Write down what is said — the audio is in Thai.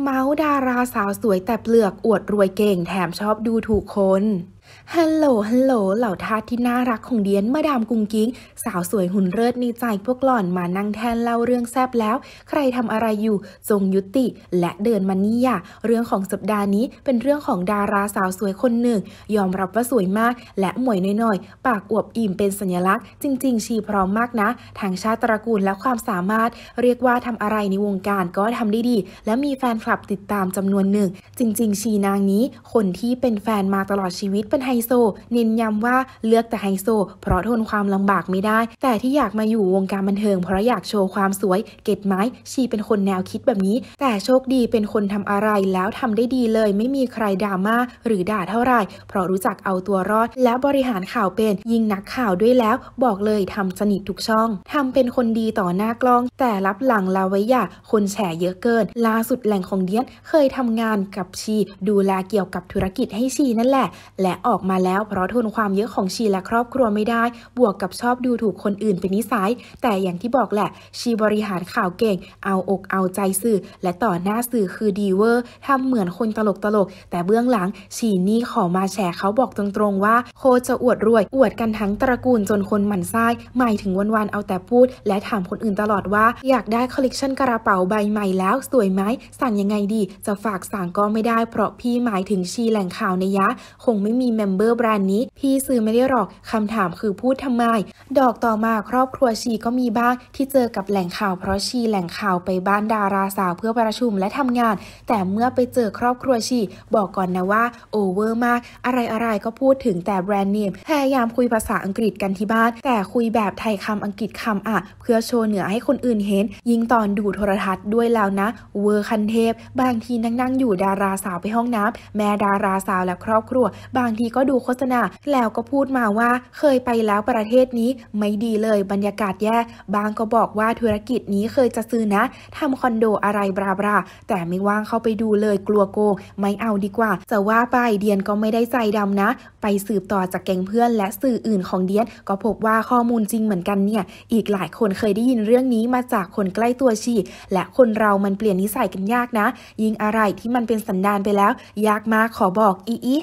เมาส์ดาราสาวสวยแต่เปลือกอวดรวยเก่งแถมชอบดูถูกคนฮัลโหล ฮัลโหล เหล่าทาสที่น่ารักของเดียนมาดามกุงกิ้งสาวสวยหุ่นเลิศในใจพวกหล่อนมานั่งแทนเล่าเรื่องแซบแล้ว ใครทำอะไรอยู่จงยุติและเดินมานี่ย่าเรื่องของสัปดาห์นี้เป็นเรื่องของดาราสาวสวยคนหนึ่ง ยอมรับว่าสวยมาก และหมวยน้อยๆปากอวบอิ่มเป็นสัญลักษณ์ จริง ๆ ชีพร้อมมากนะทางชาติตระกูลและความสามารถเรียกว่าทำอะไรในวงการก็ทำได้ดี และมีแฟนคลับติดตามจำนวนหนึ่ง จริง ๆ ชีนางนี้คนที่เป็นแฟนมาตลอดชีวิตเป็นไฮโซเน้นย้ำว่าเลือกแต่ไฮโซ เพราะทนความลำบากไม่ได้ แต่ที่อยากมาอยู่วงการบันเทิงเพราะอยากโชว์ความสวย เก็ตไม้ชีเป็นคนแนวคิดแบบนี้ แต่โชคดีเป็นคนทำอะไรแล้วทำได้ดีเลย ไม่มีใครด่ามาหรือด่าเท่าไหร่เพราะรู้จักเอาตัวรอด และบริหารข่าวเป็น ยิงนักข่าวด้วยแล้วบอกเลยทำสนิททุกช่องทำเป็นคนดีต่อหน้ากล้อง แต่รับหลังลาไว้อย่าคนแฉเยอะเกินล่าสุดแหล่งของเดียนเคยทำงานกับชี ดูแลเกี่ยวกับธุรกิจให้ชีนั่นแหละและออกมาแล้ว เพราะทนความเยอะของชีและครอบครัวไม่ได้ บวกกับชอบดูถูกคนอื่นเป็นนิสัยแต่อย่างที่บอกแหละ ชีบริหารข่าวเก่งเอาอกเอาใจสื่อ และต่อหน้าสื่อคือดีเวอร์ทำเหมือนคนตลกตลกแต่เบื้องหลังชีนี่ขอมาแชร์เขาบอกตรงๆว่าโคจะอวดรวย อวดกันทั้งตระกูลจนคนหมั่นไส้หมายถึงวันๆเอาแต่พูด และถามคนอื่นตลอดว่าอยากได้คอลเลกชันกระเป๋าใบใหม่แล้วสวยไหมสั่งยังไงดีจะฝากสั่งก็ไม่ได้เพราะพี่หมายถึงชีแหล่งข่าวในยะ คงไม่มีเมมเบอร์แบรนด์นี้พี่ซื้อไม่ได้หรอกคำถามคือพูดทำไม ดอกต่อมาครอบครัวชีก็มีบ้างที่เจอกับแหล่งข่าวเพราะชีแหล่งข่าวไปบ้านดาราสาวเพื่อประชุมและทำงาน แต่เมื่อไปเจอครอบครัวชี บอกก่อนนะว่า โอเวอร์มาก อะไรอะไรก็พูดถึงแต่แบรนด์เนมพยายามคุยภาษาอังกฤษกันที่บ้าน แต่คุยแบบไทยคำอังกฤษคำอ่ะ เพื่อโชว์เหนือให้คนอื่นเห็น ยิงตอนดูโทรทัศน์ด้วยแล้วนะ เวอร์คันเทพบางทีนั่งๆ อยู่ดาราสาวไปห้องน้ำแม่ดาราสาวและครอบครัว บางทีีก็ดูโฆษณาแล้วก็พูดมาว่าเคยไปแล้วประเทศนี้ไม่ดีเลย บรรยากาศแย่ บางก็บอกว่าธุรกิจนี้เคยจะซื้อนะทำคอนโดอะไรบราบราแต่ไม่ว่างเข้าไปดูเลยกลัวโกงไม่เอาดีกว่าจะว่าไปเดียนก็ไม่ได้ใจดำนะ ไปสืบต่อจากแก๊งเพื่อน และสื่ออื่นของเดียน ก็พบว่าข้อมูลจริงเหมือนกันเนี่ย อีกหลายคนเคยได้ยินเรื่องนี้มาจากคนใกล้ตัวชีและคนเรา มันเปลี่ยนนิสัยกันยากนะ ยิ่งอะไรที่มันเป็นสันดานไปแล้ว ยากมากขอบอกอีอี